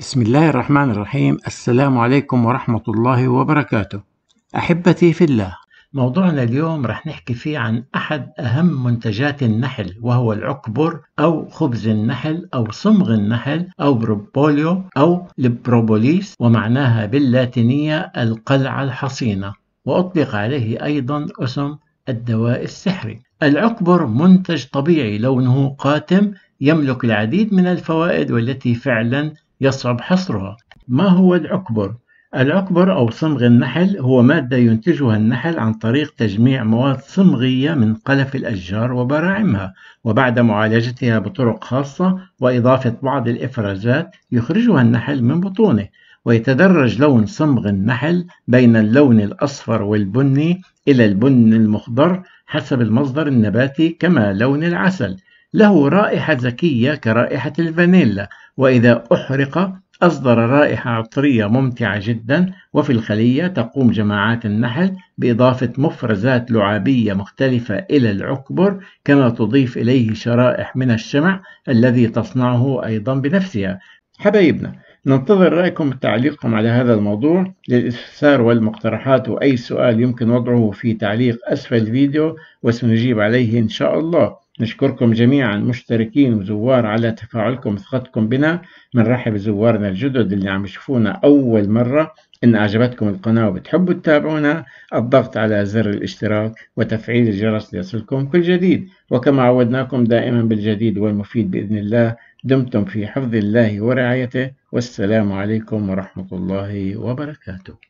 بسم الله الرحمن الرحيم السلام عليكم ورحمة الله وبركاته أحبتي في الله موضوعنا اليوم رح نحكي فيه عن أحد أهم منتجات النحل وهو العكبر أو خبز النحل أو صمغ النحل أو بروبوليو أو البروبوليس ومعناها باللاتينية القلعة الحصينة وأطلق عليه أيضا اسم الدواء السحري العكبر منتج طبيعي لونه قاتم يملك العديد من الفوائد والتي فعلا يصعب حصرها ما هو العكبر؟ العكبر أو صمغ النحل هو مادة ينتجها النحل عن طريق تجميع مواد صمغية من قلف الأشجار وبراعمها وبعد معالجتها بطرق خاصة وإضافة بعض الإفرازات يخرجها النحل من بطونه ويتدرج لون صمغ النحل بين اللون الأصفر والبني إلى البن المخضر حسب المصدر النباتي كما لون العسل له رائحة ذكية كرائحة الفانيلا وإذا أحرق أصدر رائحة عطرية ممتعة جدا وفي الخلية تقوم جماعات النحل بإضافة مفرزات لعابية مختلفة إلى العكبر كما تضيف إليه شرائح من الشمع الذي تصنعه أيضا بنفسها حبايبنا ننتظر رأيكم تعليقكم على هذا الموضوع للاستفسار والمقترحات وأي سؤال يمكن وضعه في تعليق أسفل الفيديو وسنجيب عليه إن شاء الله نشكركم جميعا مشتركين وزوار على تفاعلكم وثقتكم بنا بنرحب بزوارنا الجدد اللي عم يشوفونا أول مرة إن أعجبتكم القناة وبتحبوا تتابعونا الضغط على زر الاشتراك وتفعيل الجرس ليصلكم كل جديد وكما عودناكم دائما بالجديد والمفيد بإذن الله دمتم في حفظ الله ورعايته والسلام عليكم ورحمة الله وبركاته